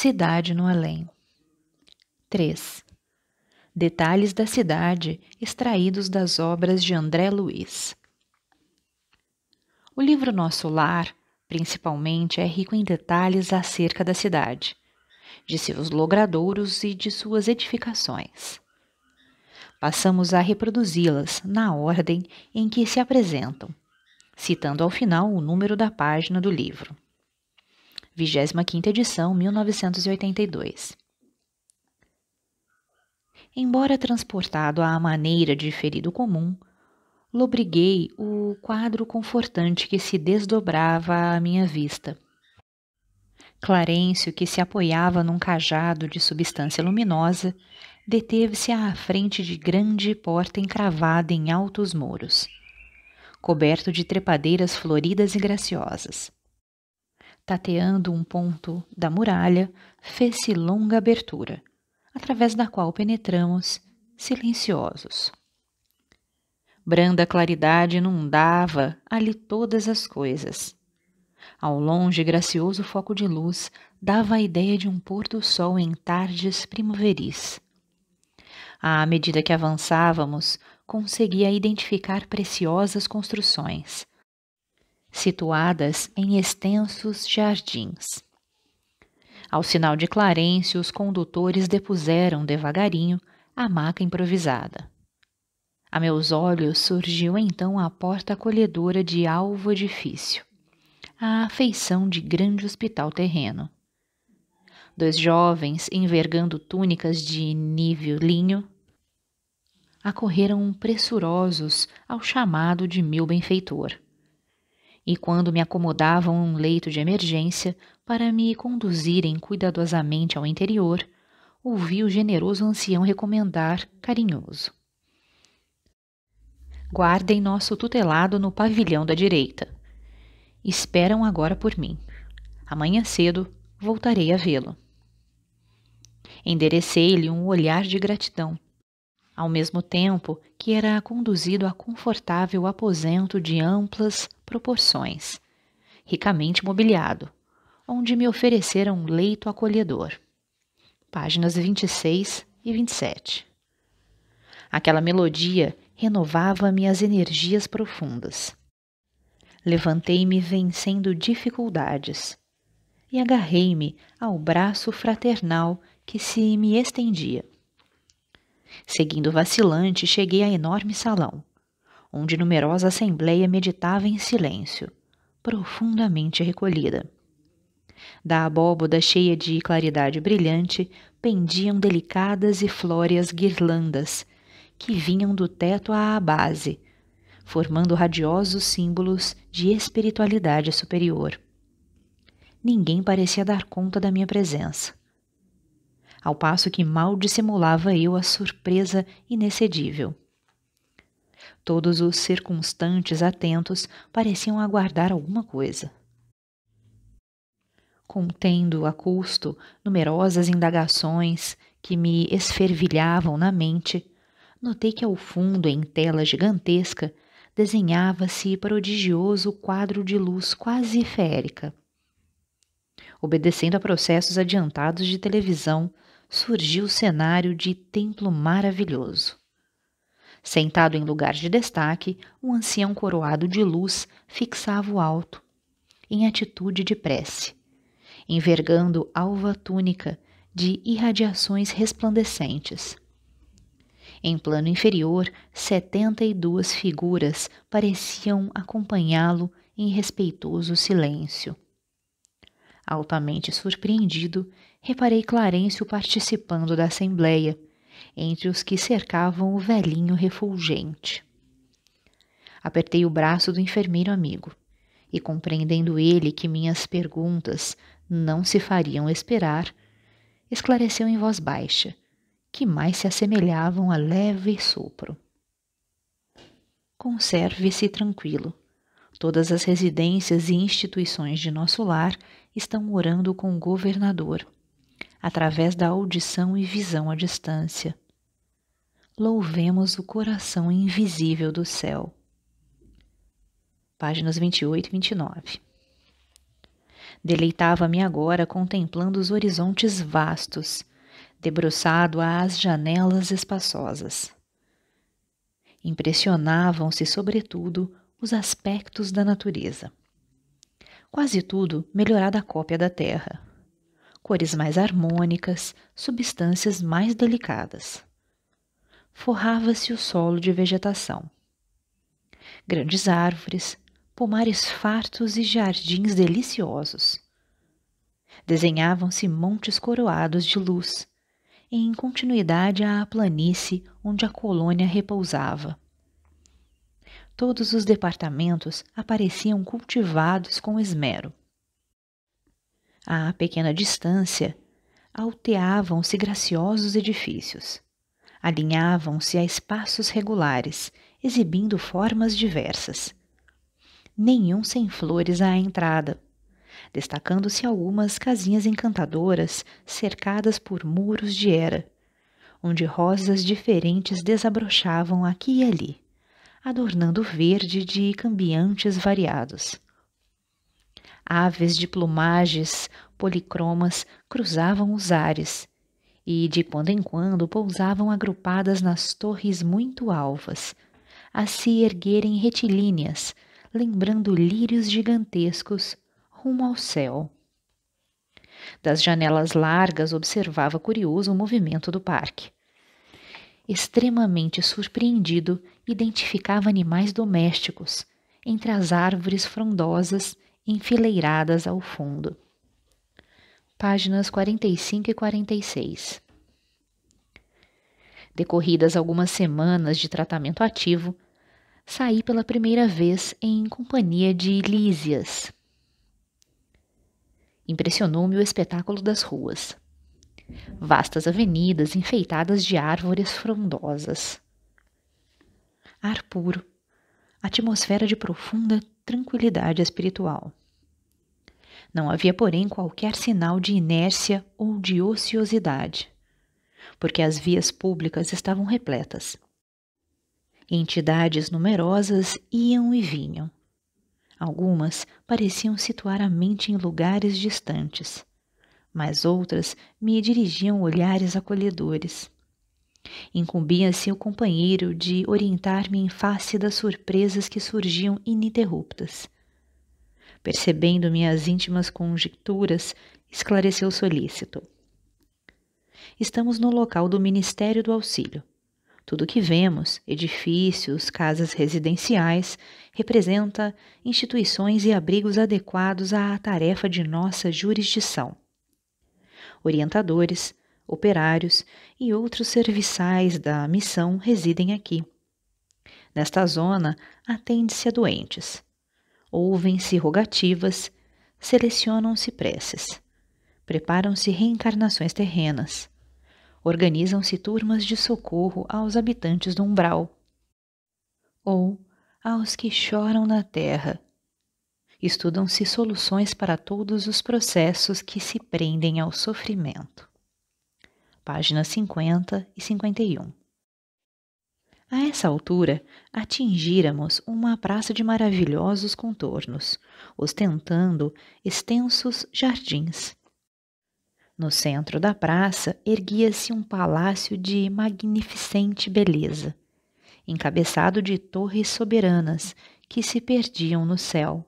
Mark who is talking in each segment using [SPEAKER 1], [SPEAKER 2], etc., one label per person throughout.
[SPEAKER 1] Cidade no Além. 3. Detalhes da cidade extraídos das obras de André Luiz. O livro Nosso Lar, principalmente, é rico em detalhes acerca da cidade, de seus logradouros e de suas edificações. Passamos a reproduzi-las na ordem em que se apresentam, citando ao final o número da página do livro. 25 edição, 1982. Embora transportado à maneira de ferido comum, lobriguei o quadro confortante que se desdobrava à minha vista. Clarencio, que se apoiava num cajado de substância luminosa, deteve-se à frente de grande porta encravada em altos muros, coberto de trepadeiras floridas e graciosas tateando um ponto da muralha, fez-se longa abertura, através da qual penetramos, silenciosos. Branda claridade inundava ali todas as coisas. Ao longe, gracioso foco de luz dava a ideia de um pôr-do-sol em tardes primaveris. À medida que avançávamos, conseguia identificar preciosas construções – situadas em extensos jardins. Ao sinal de Clarêncio, os condutores depuseram devagarinho a maca improvisada. A meus olhos surgiu então a porta acolhedora de alvo edifício, a afeição de grande hospital terreno. Dois jovens, envergando túnicas de nível linho, acorreram pressurosos ao chamado de meu benfeitor e quando me acomodavam um leito de emergência para me conduzirem cuidadosamente ao interior, ouvi o generoso ancião recomendar, carinhoso: Guardem nosso tutelado no pavilhão da direita. Esperam agora por mim. Amanhã cedo voltarei a vê-lo. Enderecei-lhe um olhar de gratidão. Ao mesmo tempo, que era conduzido a confortável aposento de amplas proporções, ricamente mobiliado, onde me ofereceram um leito acolhedor. Páginas 26 e 27. Aquela melodia renovava-me as energias profundas. Levantei-me vencendo dificuldades e agarrei-me ao braço fraternal que se me estendia. Seguindo vacilante, cheguei a enorme salão, onde numerosa assembleia meditava em silêncio, profundamente recolhida. Da abóboda cheia de claridade brilhante pendiam delicadas e flóreas guirlandas, que vinham do teto à base, formando radiosos símbolos de espiritualidade superior. Ninguém parecia dar conta da minha presença ao passo que mal dissimulava eu a surpresa inexcedível. Todos os circunstantes atentos pareciam aguardar alguma coisa. Contendo a custo numerosas indagações que me esfervilhavam na mente, notei que ao fundo, em tela gigantesca, desenhava-se prodigioso quadro de luz quase férica. Obedecendo a processos adiantados de televisão, surgiu o cenário de templo maravilhoso. Sentado em lugar de destaque, um ancião coroado de luz fixava o alto, em atitude de prece, envergando alva túnica de irradiações resplandecentes. Em plano inferior, setenta e duas figuras pareciam acompanhá-lo em respeitoso silêncio. Altamente surpreendido, reparei Clarencio participando da assembleia, entre os que cercavam o velhinho refulgente. Apertei o braço do enfermeiro amigo, e compreendendo ele que minhas perguntas não se fariam esperar, esclareceu em voz baixa, que mais se assemelhavam a leve sopro. Conserve-se tranquilo. Todas as residências e instituições de nosso lar estão orando com o governador através da audição e visão à distância. Louvemos o coração invisível do céu. Páginas 28 e 29. Deleitava-me agora contemplando os horizontes vastos, debruçado às janelas espaçosas. Impressionavam-se, sobretudo, os aspectos da natureza. Quase tudo melhorada a cópia da terra cores mais harmônicas, substâncias mais delicadas. Forrava-se o solo de vegetação. Grandes árvores, pomares fartos e jardins deliciosos. Desenhavam-se montes coroados de luz, em continuidade à planície onde a colônia repousava. Todos os departamentos apareciam cultivados com esmero. À pequena distância, alteavam-se graciosos edifícios. Alinhavam-se a espaços regulares, exibindo formas diversas. Nenhum sem flores à entrada, destacando-se algumas casinhas encantadoras cercadas por muros de era, onde rosas diferentes desabrochavam aqui e ali, adornando o verde de cambiantes variados aves de plumagens policromas cruzavam os ares e, de quando em quando, pousavam agrupadas nas torres muito alvas, a se erguerem retilíneas, lembrando lírios gigantescos rumo ao céu. Das janelas largas observava curioso o movimento do parque. Extremamente surpreendido, identificava animais domésticos entre as árvores frondosas enfileiradas ao fundo. Páginas 45 e 46. Decorridas algumas semanas de tratamento ativo, saí pela primeira vez em companhia de Lísias. Impressionou-me o espetáculo das ruas. Vastas avenidas enfeitadas de árvores frondosas. Ar puro, atmosfera de profunda tranquilidade espiritual. Não havia, porém, qualquer sinal de inércia ou de ociosidade, porque as vias públicas estavam repletas. Entidades numerosas iam e vinham. Algumas pareciam situar a mente em lugares distantes, mas outras me dirigiam olhares acolhedores Incumbia-se o companheiro de orientar-me em face das surpresas que surgiam ininterruptas. Percebendo minhas íntimas conjecturas, esclareceu solícito. Estamos no local do Ministério do Auxílio. Tudo o que vemos, edifícios, casas residenciais, representa instituições e abrigos adequados à tarefa de nossa jurisdição. Orientadores, operários e outros serviçais da missão residem aqui. Nesta zona, atende-se a doentes. Ouvem-se rogativas, selecionam-se preces, preparam-se reencarnações terrenas, organizam-se turmas de socorro aos habitantes do umbral ou aos que choram na terra. Estudam-se soluções para todos os processos que se prendem ao sofrimento páginas 50 e 51. A essa altura, atingíramos uma praça de maravilhosos contornos, ostentando extensos jardins. No centro da praça erguia-se um palácio de magnificente beleza, encabeçado de torres soberanas que se perdiam no céu.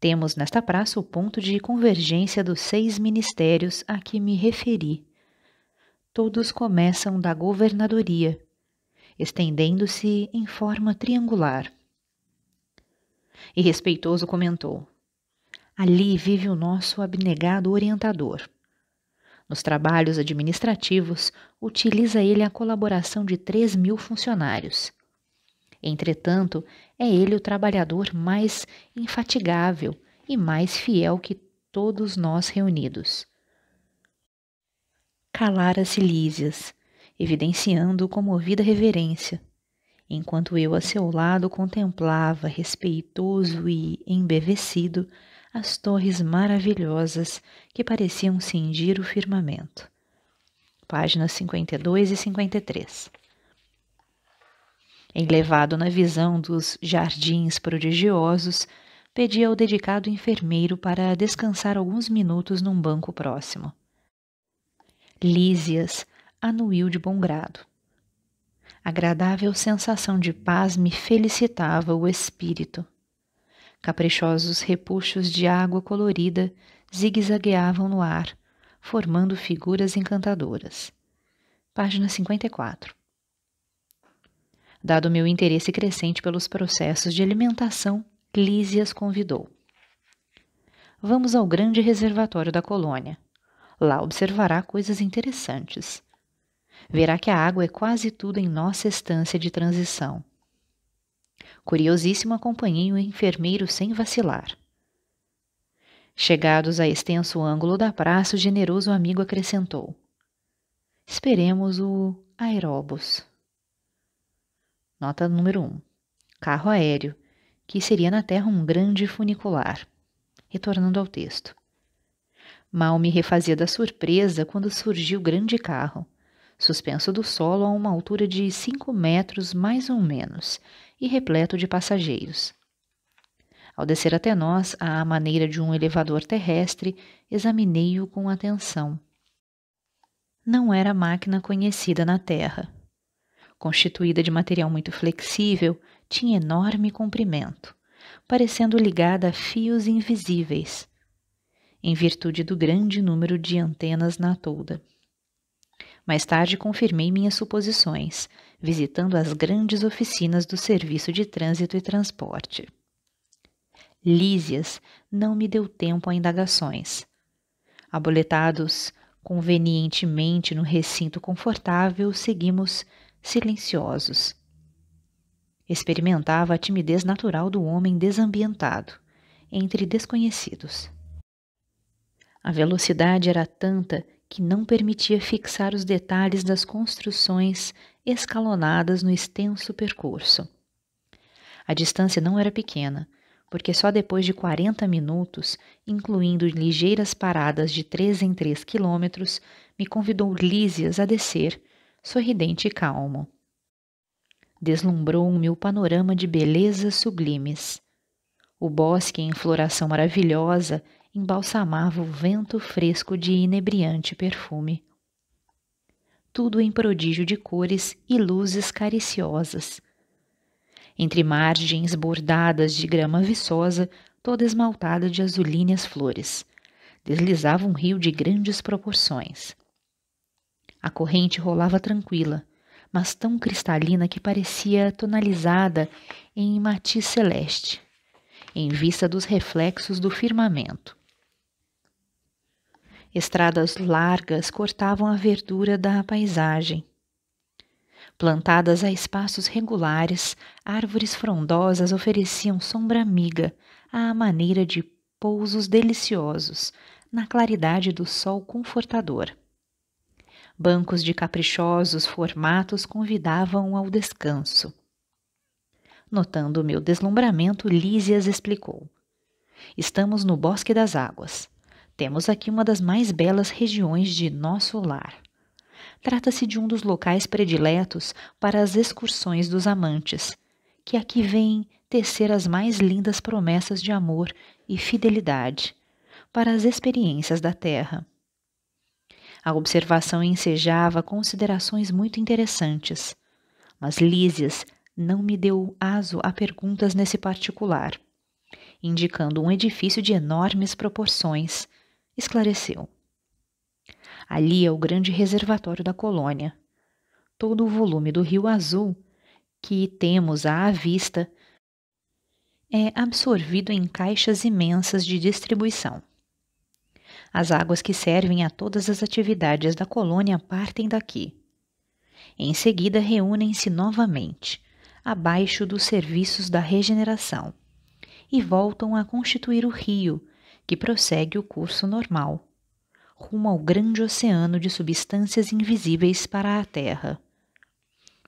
[SPEAKER 1] Temos nesta praça o ponto de convergência dos seis ministérios a que me referi. Todos começam da governadoria, estendendo-se em forma triangular. E respeitoso comentou: Ali vive o nosso abnegado orientador. Nos trabalhos administrativos, utiliza ele a colaboração de três mil funcionários Entretanto, é ele o trabalhador mais infatigável e mais fiel que todos nós reunidos. Calara-se Lísias, evidenciando comovida reverência, enquanto eu a seu lado contemplava, respeitoso e embevecido, as torres maravilhosas que pareciam cindir o firmamento. Páginas 52 e 53. Enlevado na visão dos jardins prodigiosos, pedi ao dedicado enfermeiro para descansar alguns minutos num banco próximo. Lísias anuiu de bom grado. Agradável sensação de paz me felicitava o espírito. Caprichosos repuxos de água colorida zigue no ar, formando figuras encantadoras. Página 54. Dado meu interesse crescente pelos processos de alimentação, Lísias convidou. Vamos ao grande reservatório da colônia. Lá observará coisas interessantes. Verá que a água é quase tudo em nossa estância de transição. Curiosíssimo, acompanhei o enfermeiro sem vacilar. Chegados a extenso ângulo da praça, o generoso amigo acrescentou: Esperemos o aeróbus. Nota número 1. Um, carro aéreo, que seria na Terra um grande funicular. Retornando ao texto. Mal me refazia da surpresa quando surgiu o grande carro, suspenso do solo a uma altura de cinco metros mais ou menos, e repleto de passageiros. Ao descer até nós, à maneira de um elevador terrestre, examinei-o com atenção. Não era máquina conhecida na Terra constituída de material muito flexível, tinha enorme comprimento, parecendo ligada a fios invisíveis, em virtude do grande número de antenas na tolda. Mais tarde confirmei minhas suposições, visitando as grandes oficinas do Serviço de Trânsito e Transporte. Lísias não me deu tempo a indagações. Aboletados convenientemente no recinto confortável, seguimos silenciosos. Experimentava a timidez natural do homem desambientado, entre desconhecidos. A velocidade era tanta que não permitia fixar os detalhes das construções escalonadas no extenso percurso. A distância não era pequena, porque só depois de 40 minutos, incluindo ligeiras paradas de 3 em 3 quilômetros, me convidou Lísias a descer sorridente e calmo. Deslumbrou-me o panorama de belezas sublimes. O bosque em floração maravilhosa embalsamava o vento fresco de inebriante perfume. Tudo em prodígio de cores e luzes cariciosas. Entre margens bordadas de grama viçosa, toda esmaltada de azulíneas flores, deslizava um rio de grandes proporções. A corrente rolava tranquila, mas tão cristalina que parecia tonalizada em matiz celeste, em vista dos reflexos do firmamento. Estradas largas cortavam a verdura da paisagem. Plantadas a espaços regulares, árvores frondosas ofereciam sombra amiga à maneira de pousos deliciosos na claridade do sol confortador. Bancos de caprichosos formatos convidavam ao descanso. Notando o meu deslumbramento, Lísias explicou: Estamos no Bosque das Águas. Temos aqui uma das mais belas regiões de nosso lar. Trata-se de um dos locais prediletos para as excursões dos amantes, que aqui vêm tecer as mais lindas promessas de amor e fidelidade para as experiências da terra. A observação ensejava considerações muito interessantes, mas Lísias não me deu aso a perguntas nesse particular. Indicando um edifício de enormes proporções, esclareceu. Ali é o grande reservatório da colônia. Todo o volume do Rio Azul, que temos à vista, é absorvido em caixas imensas de distribuição. As águas que servem a todas as atividades da colônia partem daqui. Em seguida, reúnem-se novamente, abaixo dos serviços da regeneração, e voltam a constituir o rio, que prossegue o curso normal, rumo ao grande oceano de substâncias invisíveis para a Terra.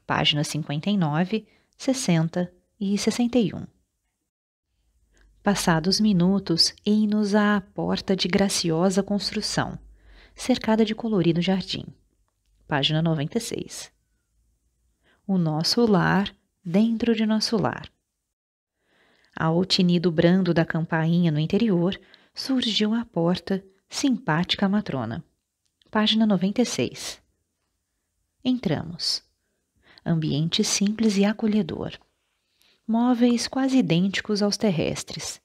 [SPEAKER 1] Páginas 59, 60 e 61. Passados minutos, ei-nos à porta de graciosa construção, cercada de colorido jardim. Página 96. O nosso lar dentro de nosso lar. Ao tinido brando da campainha no interior, surgiu a porta simpática matrona. Página 96. Entramos. Ambiente simples e acolhedor móveis quase idênticos aos terrestres,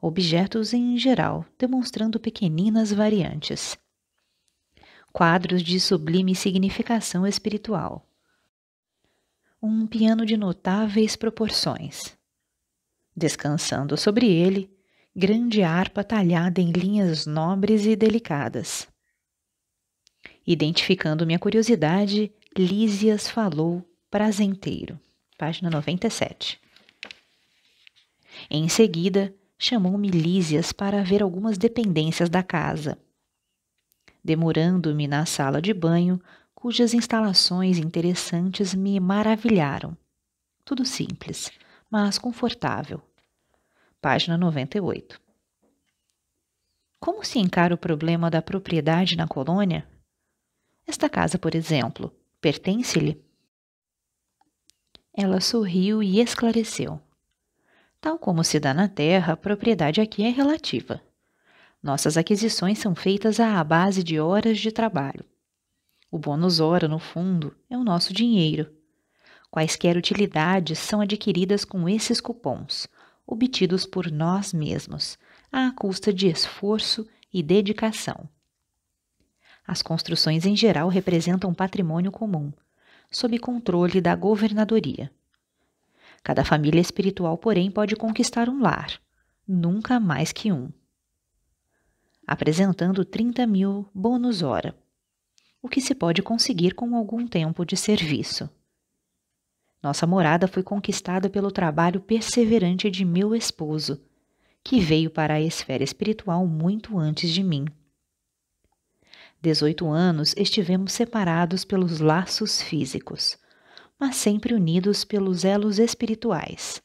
[SPEAKER 1] objetos em geral demonstrando pequeninas variantes. Quadros de sublime significação espiritual. Um piano de notáveis proporções. Descansando sobre ele, grande harpa talhada em linhas nobres e delicadas. Identificando minha curiosidade, Lísias falou prazenteiro. Página 97. Em seguida, chamou Milísias para ver algumas dependências da casa. Demorando-me na sala de banho, cujas instalações interessantes me maravilharam. Tudo simples, mas confortável. Página 98. Como se encara o problema da propriedade na colônia? Esta casa, por exemplo, pertence-lhe? Ela sorriu e esclareceu. Tal como se dá na Terra, a propriedade aqui é relativa. Nossas aquisições são feitas à base de horas de trabalho. O bônus hora, no fundo, é o nosso dinheiro. Quaisquer utilidades são adquiridas com esses cupons, obtidos por nós mesmos, à custa de esforço e dedicação. As construções em geral representam patrimônio comum, sob controle da governadoria. Cada família espiritual, porém, pode conquistar um lar, nunca mais que um. Apresentando 30 mil bônus hora, o que se pode conseguir com algum tempo de serviço. Nossa morada foi conquistada pelo trabalho perseverante de meu esposo, que veio para a esfera espiritual muito antes de mim. Dezoito anos estivemos separados pelos laços físicos mas sempre unidos pelos elos espirituais.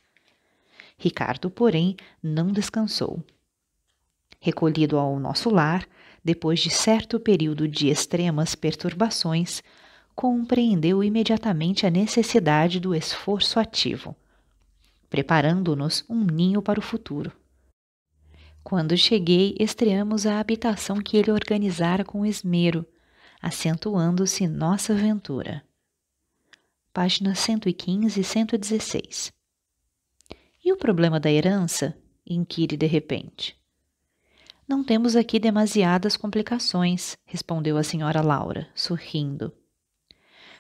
[SPEAKER 1] Ricardo, porém, não descansou. Recolhido ao nosso lar, depois de certo período de extremas perturbações, compreendeu imediatamente a necessidade do esforço ativo, preparando-nos um ninho para o futuro. Quando cheguei, estreamos a habitação que ele organizara com esmero, acentuando-se nossa aventura páginas 115 e 116. E o problema da herança? inquire de repente. Não temos aqui demasiadas complicações, respondeu a senhora Laura, sorrindo.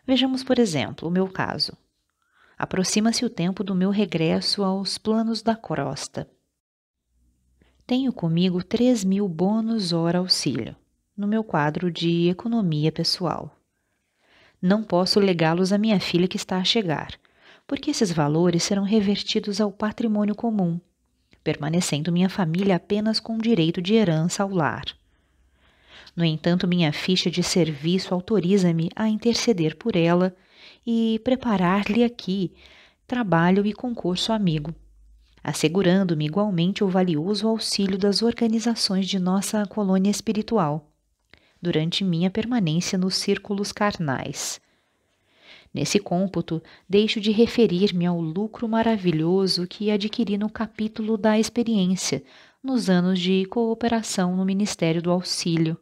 [SPEAKER 1] Vejamos, por exemplo, o meu caso. Aproxima-se o tempo do meu regresso aos planos da crosta. Tenho comigo 3 mil bônus hora auxílio, no meu quadro de economia pessoal. Não posso legá-los à minha filha que está a chegar, porque esses valores serão revertidos ao patrimônio comum, permanecendo minha família apenas com direito de herança ao lar. No entanto, minha ficha de serviço autoriza-me a interceder por ela e preparar-lhe aqui trabalho e concurso amigo, assegurando-me igualmente o valioso auxílio das organizações de nossa colônia espiritual durante minha permanência nos círculos carnais. Nesse cômputo, deixo de referir-me ao lucro maravilhoso que adquiri no capítulo da experiência, nos anos de cooperação no Ministério do Auxílio.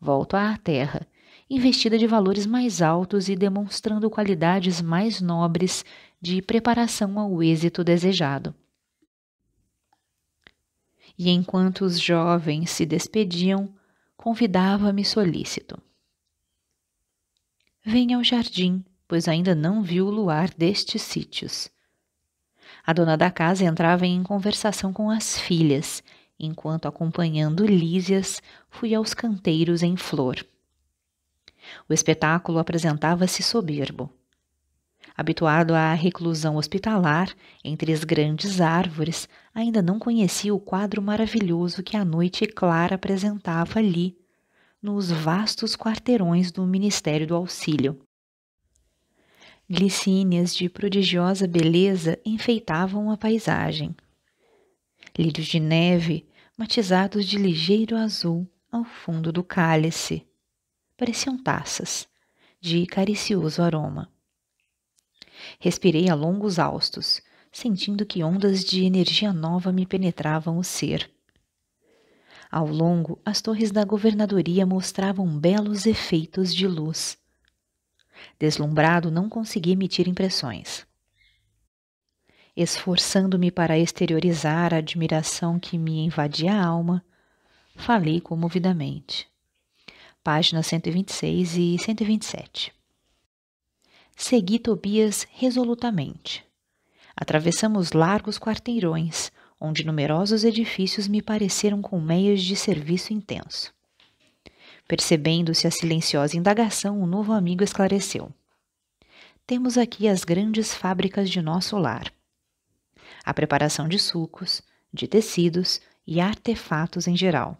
[SPEAKER 1] Volto à Terra, investida de valores mais altos e demonstrando qualidades mais nobres de preparação ao êxito desejado. E enquanto os jovens se despediam, convidava-me solícito. Venha ao jardim, pois ainda não viu o luar destes sítios. A dona da casa entrava em conversação com as filhas, enquanto acompanhando Lísias fui aos canteiros em flor. O espetáculo apresentava-se soberbo. Habituado à reclusão hospitalar, entre as grandes árvores, ainda não conhecia o quadro maravilhoso que a noite clara apresentava ali, nos vastos quarteirões do Ministério do Auxílio. Glicínias de prodigiosa beleza enfeitavam a paisagem. Lírios de neve, matizados de ligeiro azul, ao fundo do cálice. Pareciam taças, de caricioso aroma. Respirei a longos austos, sentindo que ondas de energia nova me penetravam o ser. Ao longo, as torres da governadoria mostravam belos efeitos de luz. Deslumbrado, não consegui emitir impressões. Esforçando-me para exteriorizar a admiração que me invadia a alma, falei comovidamente. Páginas 126 e 127. Segui Tobias resolutamente. Atravessamos largos quarteirões, onde numerosos edifícios me pareceram com de serviço intenso. Percebendo-se a silenciosa indagação, o novo amigo esclareceu. Temos aqui as grandes fábricas de nosso lar. A preparação de sucos, de tecidos e artefatos em geral.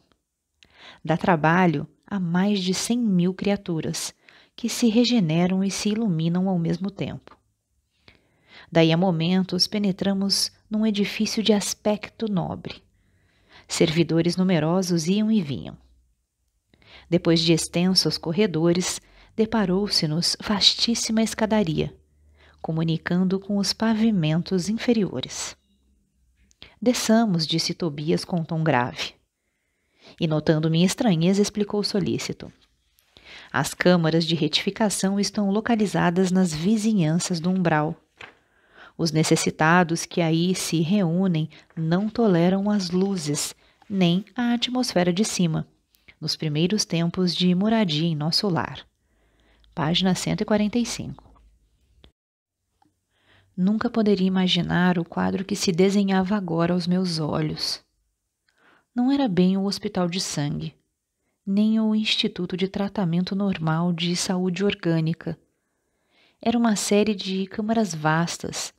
[SPEAKER 1] Dá trabalho a mais de cem mil criaturas, que se regeneram e se iluminam ao mesmo tempo. Daí a momentos penetramos num edifício de aspecto nobre. Servidores numerosos iam e vinham. Depois de extensos corredores, deparou-se-nos vastíssima escadaria, comunicando com os pavimentos inferiores. Desçamos, disse Tobias com tom grave. E notando minha estranheza, explicou solícito. As câmaras de retificação estão localizadas nas vizinhanças do umbral. Os necessitados que aí se reúnem não toleram as luzes, nem a atmosfera de cima, nos primeiros tempos de moradia em nosso lar. Página 145. Nunca poderia imaginar o quadro que se desenhava agora aos meus olhos. Não era bem um hospital de sangue, nem o Instituto de Tratamento Normal de Saúde Orgânica. Era uma série de câmaras vastas,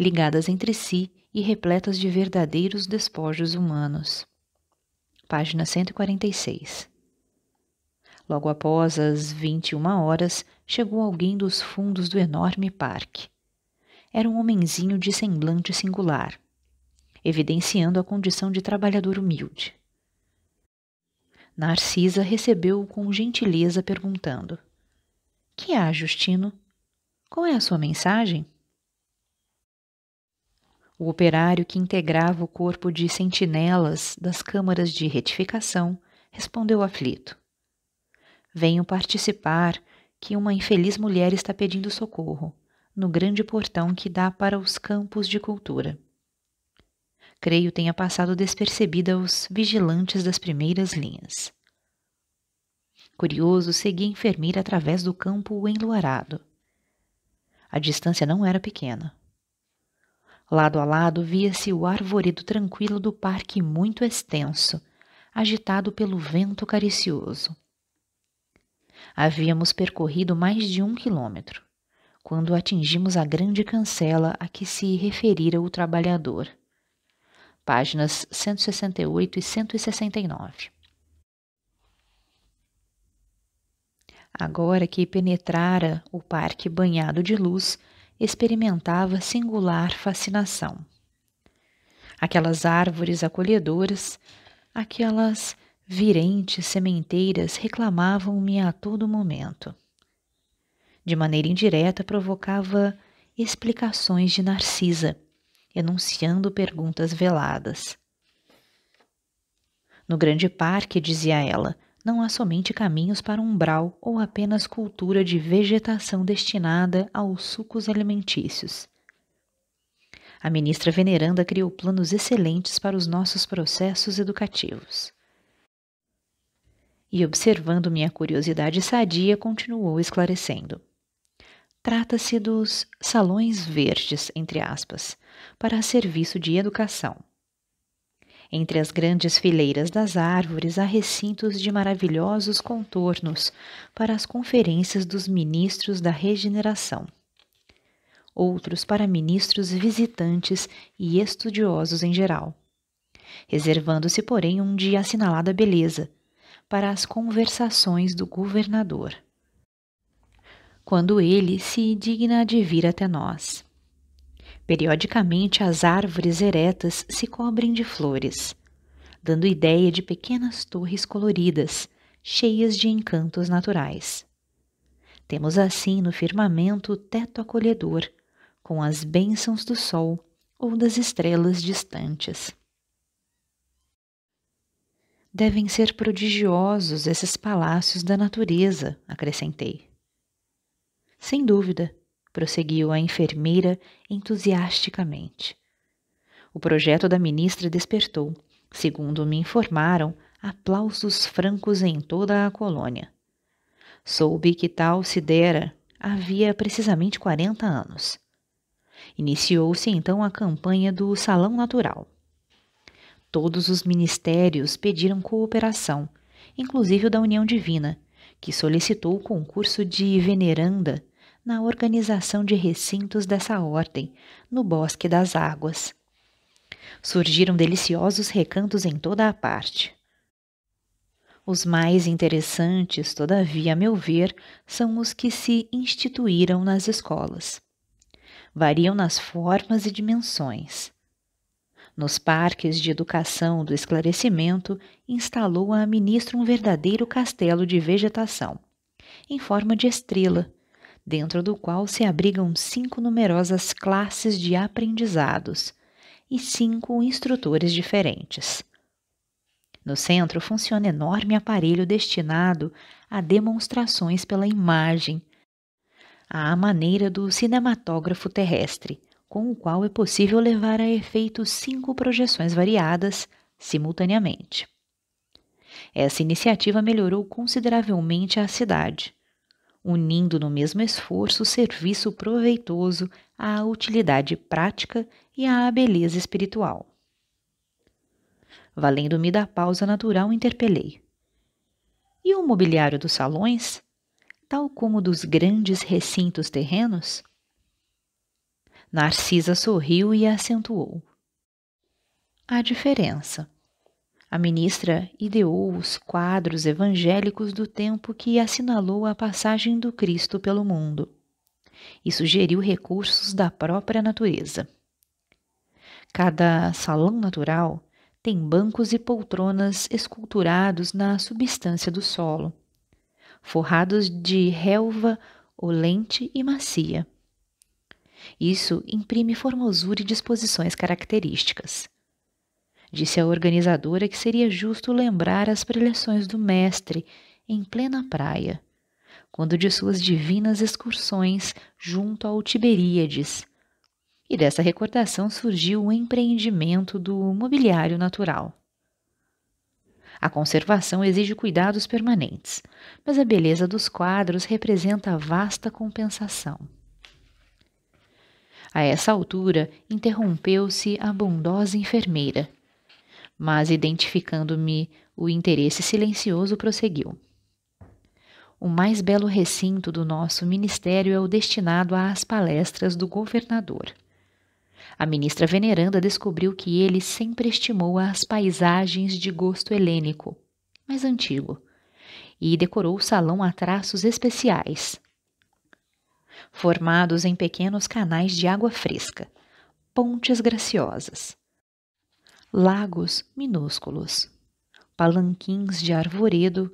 [SPEAKER 1] ligadas entre si e repletas de verdadeiros despojos humanos. Página 146. Logo após as 21 horas, chegou alguém dos fundos do enorme parque. Era um homenzinho de semblante singular, evidenciando a condição de trabalhador humilde. Narcisa recebeu-o com gentileza, perguntando: Que há, Justino? Qual é a sua mensagem? O operário que integrava o corpo de sentinelas das câmaras de retificação respondeu aflito: Venho participar que uma infeliz mulher está pedindo socorro no grande portão que dá para os campos de cultura creio tenha passado despercebida aos vigilantes das primeiras linhas. Curioso, segui a enfermeira através do campo enluarado. A distância não era pequena. Lado a lado via-se o arvoredo tranquilo do parque muito extenso, agitado pelo vento caricioso. Havíamos percorrido mais de um quilômetro, quando atingimos a grande cancela a que se referira o trabalhador páginas 168 e 169. Agora que penetrara o parque banhado de luz, experimentava singular fascinação. Aquelas árvores acolhedoras, aquelas virentes sementeiras reclamavam-me a todo momento. De maneira indireta, provocava explicações de Narcisa, enunciando perguntas veladas. No grande parque, dizia ela, não há somente caminhos para umbral ou apenas cultura de vegetação destinada aos sucos alimentícios. A ministra veneranda criou planos excelentes para os nossos processos educativos. E observando minha curiosidade sadia, continuou esclarecendo. Trata-se dos salões verdes, entre aspas, para serviço de educação. Entre as grandes fileiras das árvores há recintos de maravilhosos contornos para as conferências dos ministros da regeneração. Outros para ministros visitantes e estudiosos em geral. Reservando-se, porém, um dia assinalada beleza para as conversações do governador. Quando ele se digna de vir até nós. Periodicamente, as árvores eretas se cobrem de flores, dando ideia de pequenas torres coloridas, cheias de encantos naturais. Temos assim no firmamento o teto acolhedor, com as bênçãos do sol ou das estrelas distantes. Devem ser prodigiosos esses palácios da natureza, acrescentei. Sem dúvida, prosseguiu a enfermeira entusiasticamente. O projeto da ministra despertou, segundo me informaram, aplausos francos em toda a colônia. Soube que tal se dera havia precisamente 40 anos. Iniciou-se então a campanha do Salão Natural. Todos os ministérios pediram cooperação, inclusive o da União Divina, que solicitou o concurso de veneranda na organização de recintos dessa ordem, no Bosque das Águas. Surgiram deliciosos recantos em toda a parte. Os mais interessantes, todavia, a meu ver, são os que se instituíram nas escolas. Variam nas formas e dimensões. Nos parques de educação do esclarecimento, instalou a ministra um verdadeiro castelo de vegetação, em forma de estrela, dentro do qual se abrigam cinco numerosas classes de aprendizados e cinco instrutores diferentes. No centro funciona enorme aparelho destinado a demonstrações pela imagem, à maneira do cinematógrafo terrestre, com o qual é possível levar a efeito cinco projeções variadas simultaneamente. Essa iniciativa melhorou consideravelmente a cidade unindo no mesmo esforço o serviço proveitoso à utilidade prática e à beleza espiritual. Valendo-me da pausa natural, interpelei. E o mobiliário dos salões, tal como dos grandes recintos terrenos? Narcisa sorriu e acentuou. A diferença a ministra ideou os quadros evangélicos do tempo que assinalou a passagem do Cristo pelo mundo e sugeriu recursos da própria natureza. Cada salão natural tem bancos e poltronas esculturados na substância do solo, forrados de relva olente e macia. Isso imprime formosura e disposições características. Disse a organizadora que seria justo lembrar as preleções do mestre em plena praia, quando de suas divinas excursões junto ao Tiberíades. E dessa recordação surgiu o empreendimento do mobiliário natural. A conservação exige cuidados permanentes, mas a beleza dos quadros representa vasta compensação. A essa altura, interrompeu-se a bondosa enfermeira, mas identificando-me o interesse silencioso prosseguiu. O mais belo recinto do nosso ministério é o destinado às palestras do governador. A ministra veneranda descobriu que ele sempre estimou as paisagens de gosto helênico, mais antigo, e decorou o salão a traços especiais, formados em pequenos canais de água fresca, pontes graciosas lagos minúsculos, palanquins de arvoredo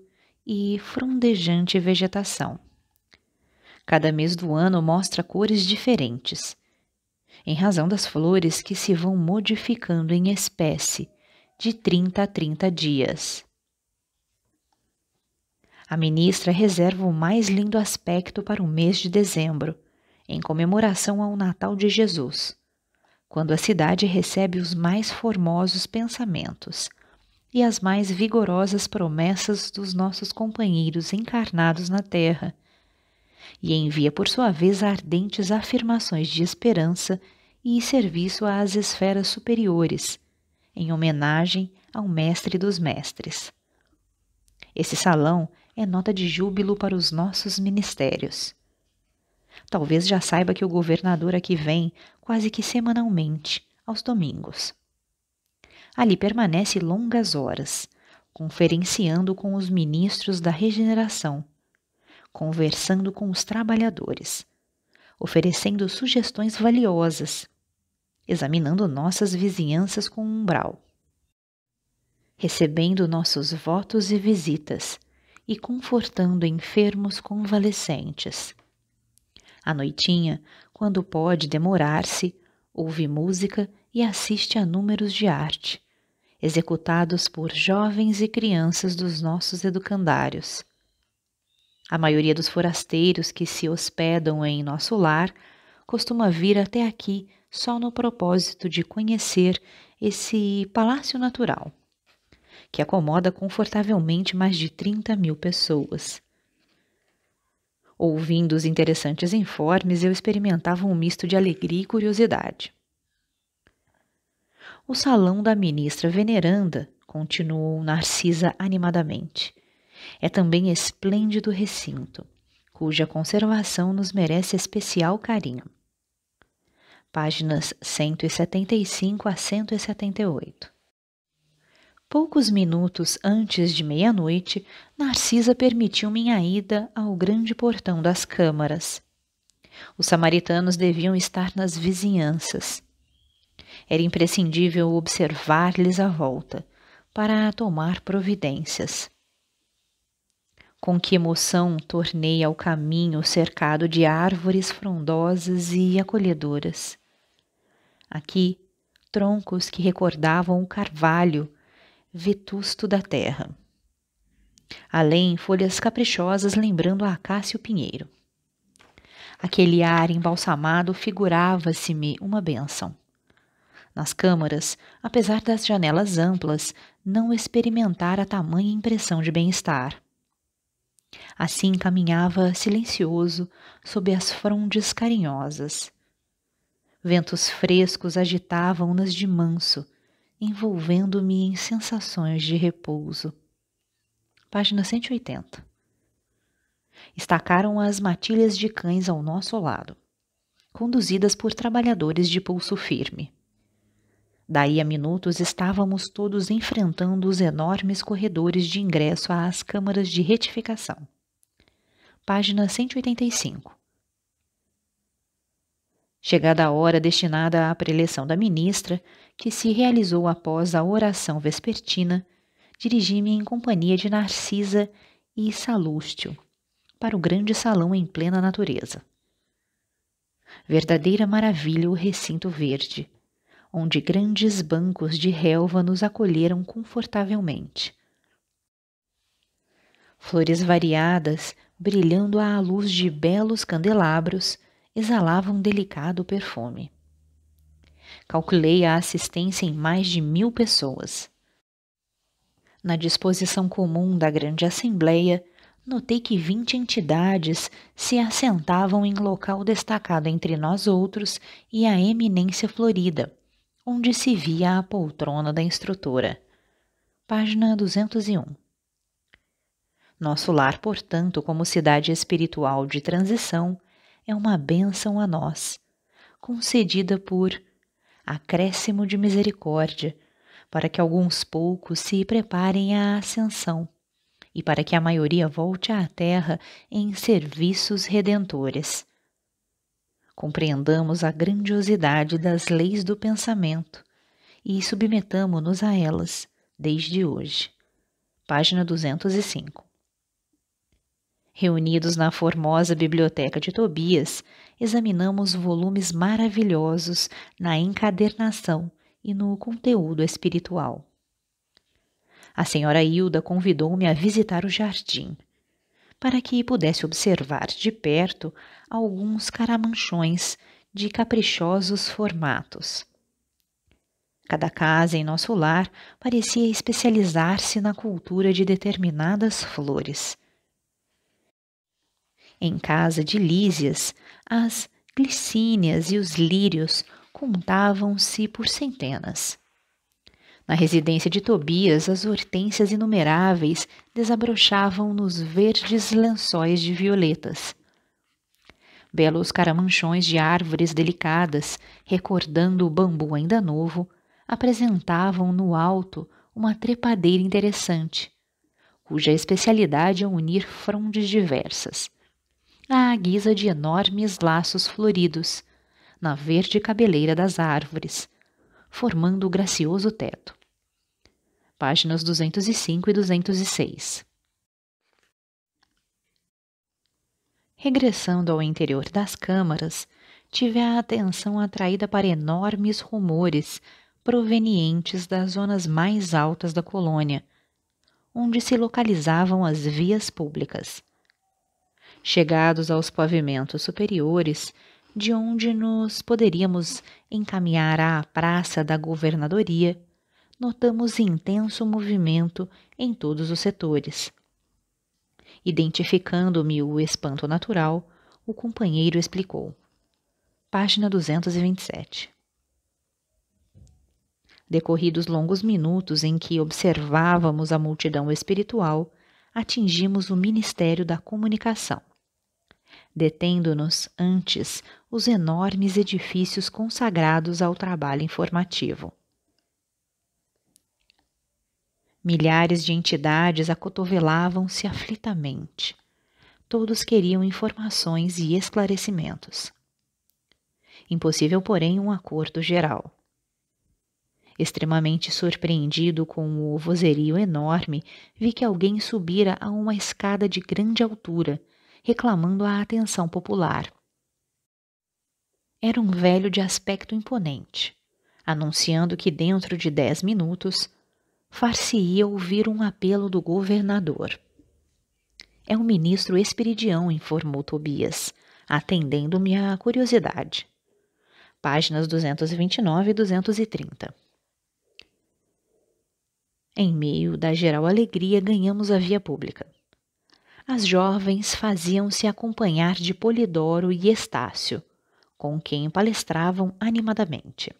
[SPEAKER 1] e frondejante vegetação. Cada mês do ano mostra cores diferentes, em razão das flores que se vão modificando em espécie de 30 a 30 dias. A ministra reserva o mais lindo aspecto para o mês de dezembro, em comemoração ao Natal de Jesus quando a cidade recebe os mais formosos pensamentos e as mais vigorosas promessas dos nossos companheiros encarnados na terra, e envia por sua vez ardentes afirmações de esperança e serviço às esferas superiores, em homenagem ao Mestre dos Mestres. Esse salão é nota de júbilo para os nossos ministérios. Talvez já saiba que o governador aqui vem quase que semanalmente, aos domingos. Ali permanece longas horas, conferenciando com os ministros da regeneração, conversando com os trabalhadores, oferecendo sugestões valiosas, examinando nossas vizinhanças com umbral, recebendo nossos votos e visitas e confortando enfermos convalescentes à noitinha, quando pode demorar-se, ouve música e assiste a números de arte, executados por jovens e crianças dos nossos educandários. A maioria dos forasteiros que se hospedam em nosso lar costuma vir até aqui só no propósito de conhecer esse palácio natural, que acomoda confortavelmente mais de 30 mil pessoas. Ouvindo os interessantes informes, eu experimentava um misto de alegria e curiosidade. O salão da ministra veneranda, continuou Narcisa animadamente, é também esplêndido recinto, cuja conservação nos merece especial carinho. Páginas 175 a 178. Poucos minutos antes de meia-noite, Narcisa permitiu minha ida ao grande portão das câmaras. Os samaritanos deviam estar nas vizinhanças. Era imprescindível observar-lhes a volta para tomar providências. Com que emoção tornei ao caminho cercado de árvores frondosas e acolhedoras. Aqui, troncos que recordavam o carvalho vetusto da terra. Além, folhas caprichosas lembrando a e o pinheiro. Aquele ar embalsamado figurava-se-me uma bênção. Nas câmaras, apesar das janelas amplas, não experimentara tamanha impressão de bem-estar. Assim caminhava silencioso sob as frondes carinhosas. Ventos frescos agitavam-nas de manso, envolvendo-me em sensações de repouso. Página 180. Estacaram as matilhas de cães ao nosso lado, conduzidas por trabalhadores de pulso firme. Daí a minutos estávamos todos enfrentando os enormes corredores de ingresso às câmaras de retificação. Página 185. Chegada a hora destinada à preleção da ministra, que se realizou após a oração vespertina, dirigi-me em companhia de Narcisa e Salústio para o grande salão em plena natureza. Verdadeira maravilha o recinto verde, onde grandes bancos de relva nos acolheram confortavelmente. Flores variadas, brilhando à luz de belos candelabros, exalavam delicado perfume. Calculei a assistência em mais de mil pessoas. Na disposição comum da grande assembleia, notei que vinte entidades se assentavam em local destacado entre nós outros e a eminência florida, onde se via a poltrona da instrutora. Página 201. Nosso lar, portanto, como cidade espiritual de transição, é uma bênção a nós, concedida por acréscimo de misericórdia, para que alguns poucos se preparem à ascensão e para que a maioria volte à terra em serviços redentores. Compreendamos a grandiosidade das leis do pensamento e submetamo-nos a elas desde hoje. Página 205. Reunidos na formosa biblioteca de Tobias, examinamos volumes maravilhosos na encadernação e no conteúdo espiritual. A senhora Hilda convidou-me a visitar o jardim, para que pudesse observar de perto alguns caramanchões de caprichosos formatos. Cada casa em nosso lar parecia especializar-se na cultura de determinadas flores em casa de Lísias, as glicíneas e os lírios contavam-se por centenas. Na residência de Tobias, as hortênsias inumeráveis desabrochavam nos verdes lençóis de violetas. Belos caramanchões de árvores delicadas, recordando o bambu ainda novo, apresentavam no alto uma trepadeira interessante, cuja especialidade é unir frondes diversas, à guisa de enormes laços floridos, na verde cabeleira das árvores, formando o gracioso teto. Páginas 205 e 206. Regressando ao interior das câmaras, tive a atenção atraída para enormes rumores provenientes das zonas mais altas da colônia, onde se localizavam as vias públicas chegados aos pavimentos superiores, de onde nos poderíamos encaminhar à Praça da Governadoria, notamos intenso movimento em todos os setores. Identificando-me o espanto natural, o companheiro explicou. Página 227. Decorridos longos minutos em que observávamos a multidão espiritual, atingimos o Ministério da Comunicação detendo-nos antes os enormes edifícios consagrados ao trabalho informativo. Milhares de entidades acotovelavam-se aflitamente. Todos queriam informações e esclarecimentos. Impossível, porém, um acordo geral. Extremamente surpreendido com o vozerio enorme, vi que alguém subira a uma escada de grande altura reclamando a atenção popular. Era um velho de aspecto imponente, anunciando que dentro de dez minutos far-se-ia ouvir um apelo do governador. É o ministro Espiridião, informou Tobias, atendendo-me à curiosidade. Páginas 229 e 230. Em meio da geral alegria, ganhamos a via pública as jovens faziam-se acompanhar de Polidoro e Estácio, com quem palestravam animadamente.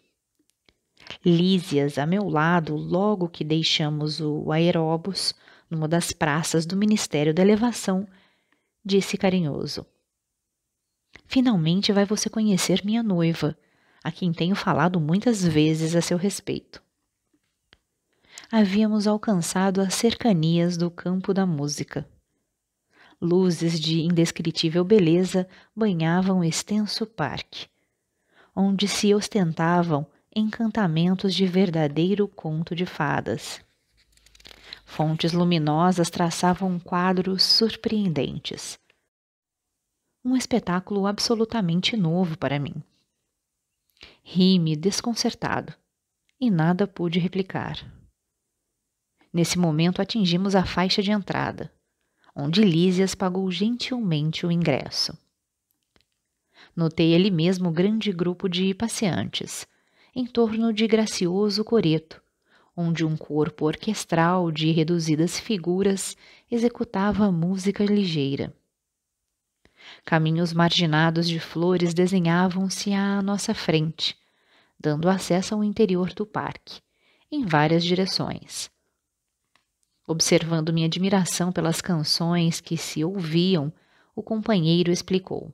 [SPEAKER 1] Lísias, a meu lado, logo que deixamos o aeróbus, numa das praças do Ministério da Elevação, disse carinhoso. Finalmente vai você conhecer minha noiva, a quem tenho falado muitas vezes a seu respeito. Havíamos alcançado as cercanias do campo da música. Luzes de indescritível beleza banhavam o extenso parque, onde se ostentavam encantamentos de verdadeiro conto de fadas. Fontes luminosas traçavam quadros surpreendentes. Um espetáculo absolutamente novo para mim. Ri-me desconcertado e nada pude replicar. Nesse momento atingimos a faixa de entrada onde Lísias pagou gentilmente o ingresso. Notei ali mesmo grande grupo de passeantes, em torno de gracioso coreto, onde um corpo orquestral de reduzidas figuras executava música ligeira. Caminhos marginados de flores desenhavam-se à nossa frente, dando acesso ao interior do parque, em várias direções Observando minha admiração pelas canções que se ouviam, o companheiro explicou.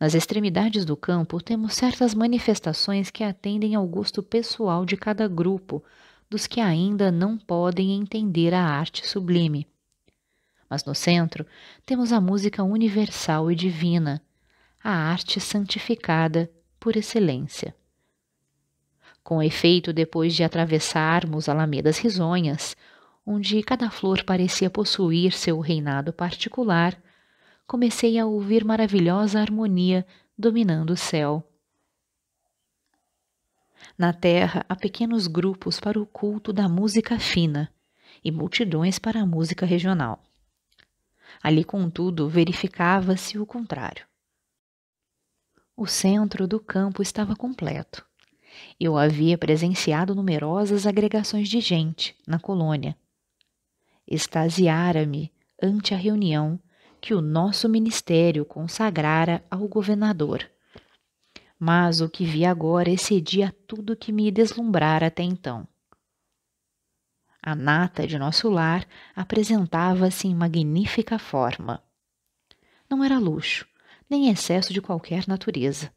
[SPEAKER 1] Nas extremidades do campo, temos certas manifestações que atendem ao gosto pessoal de cada grupo, dos que ainda não podem entender a arte sublime. Mas no centro, temos a música universal e divina, a arte santificada por excelência com efeito depois de atravessarmos alamedas risonhas, onde cada flor parecia possuir seu reinado particular, comecei a ouvir maravilhosa harmonia dominando o céu. Na terra há pequenos grupos para o culto da música fina e multidões para a música regional. Ali, contudo, verificava-se o contrário. O centro do campo estava completo. Eu havia presenciado numerosas agregações de gente na colônia. Extasiara-me ante a reunião que o nosso ministério consagrara ao governador. Mas o que vi agora excedia tudo que me deslumbrara até então. A nata de nosso lar apresentava-se em magnífica forma. Não era luxo, nem excesso de qualquer natureza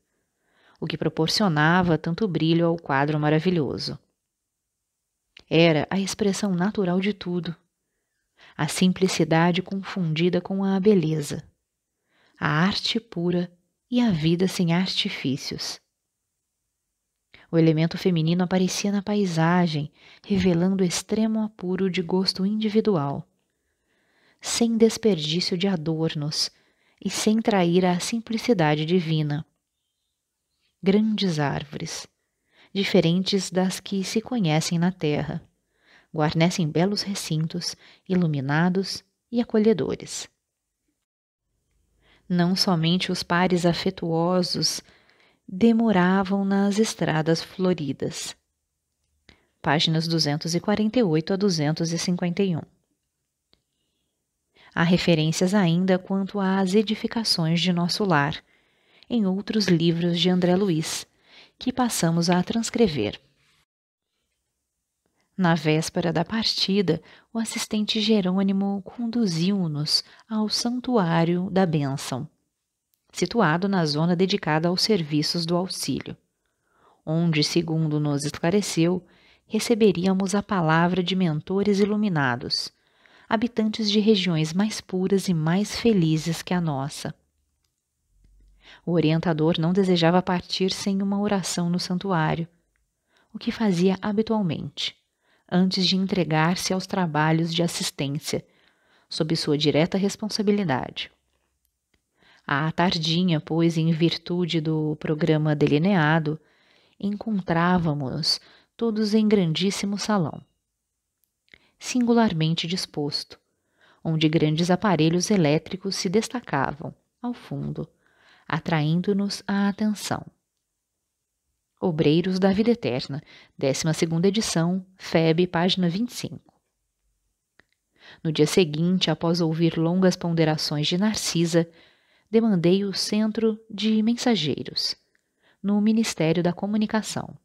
[SPEAKER 1] o que proporcionava tanto brilho ao quadro maravilhoso. Era a expressão natural de tudo, a simplicidade confundida com a beleza, a arte pura e a vida sem artifícios. O elemento feminino aparecia na paisagem, revelando extremo apuro de gosto individual, sem desperdício de adornos e sem trair a simplicidade divina grandes árvores, diferentes das que se conhecem na terra. Guarnecem belos recintos, iluminados e acolhedores. Não somente os pares afetuosos demoravam nas estradas floridas. Páginas 248 a 251. Há referências ainda quanto às edificações de nosso lar, em outros livros de André Luiz, que passamos a transcrever. Na véspera da partida, o assistente Jerônimo conduziu-nos ao Santuário da Bênção, situado na zona dedicada aos serviços do auxílio, onde, segundo nos esclareceu, receberíamos a palavra de mentores iluminados, habitantes de regiões mais puras e mais felizes que a nossa. O orientador não desejava partir sem uma oração no santuário, o que fazia habitualmente, antes de entregar-se aos trabalhos de assistência, sob sua direta responsabilidade. À tardinha, pois, em virtude do programa delineado, encontrávamos todos em grandíssimo salão, singularmente disposto, onde grandes aparelhos elétricos se destacavam, ao fundo, atraindo-nos a atenção. Obreiros da Vida Eterna, 12 edição, FEB, página 25. No dia seguinte, após ouvir longas ponderações de Narcisa, demandei o Centro de Mensageiros, no Ministério da Comunicação.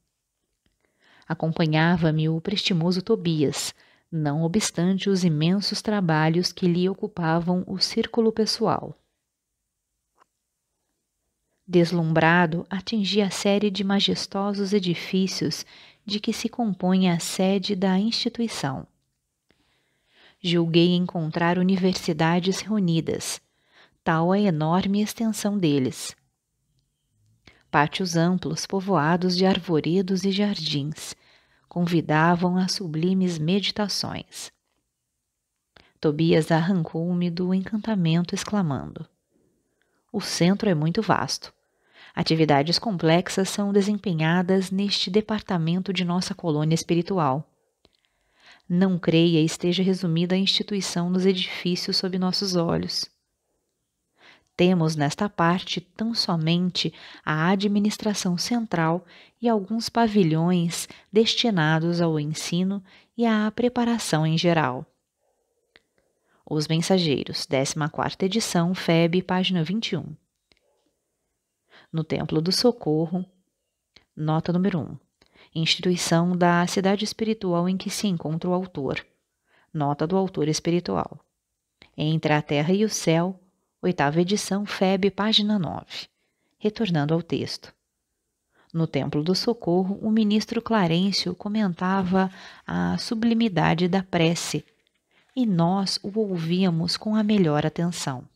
[SPEAKER 1] Acompanhava-me o prestimoso Tobias, não obstante os imensos trabalhos que lhe ocupavam o círculo pessoal. Deslumbrado, atingi a série de majestosos edifícios de que se compõe a sede da instituição. Julguei encontrar universidades reunidas, tal a enorme extensão deles. Pátios amplos povoados de arvoredos e jardins convidavam a sublimes meditações. Tobias arrancou-me do encantamento, exclamando: O centro é muito vasto. Atividades complexas são desempenhadas neste departamento de nossa colônia espiritual. Não creia esteja resumida a instituição nos edifícios sob nossos olhos. Temos nesta parte tão somente a administração central e alguns pavilhões destinados ao ensino e à preparação em geral. Os Mensageiros, 14 edição, FEB, página 21 no Templo do Socorro. Nota número 1. Instituição da cidade espiritual em que se encontra o autor. Nota do autor espiritual. Entre a Terra e o Céu, oitava edição, FEB, página 9. Retornando ao texto. No Templo do Socorro, o ministro Clarencio comentava a sublimidade da prece e nós o ouvíamos com a melhor atenção.